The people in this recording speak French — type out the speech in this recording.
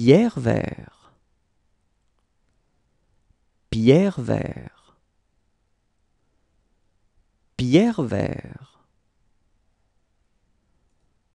Pierre vert. Pierre vert. Pierre vert.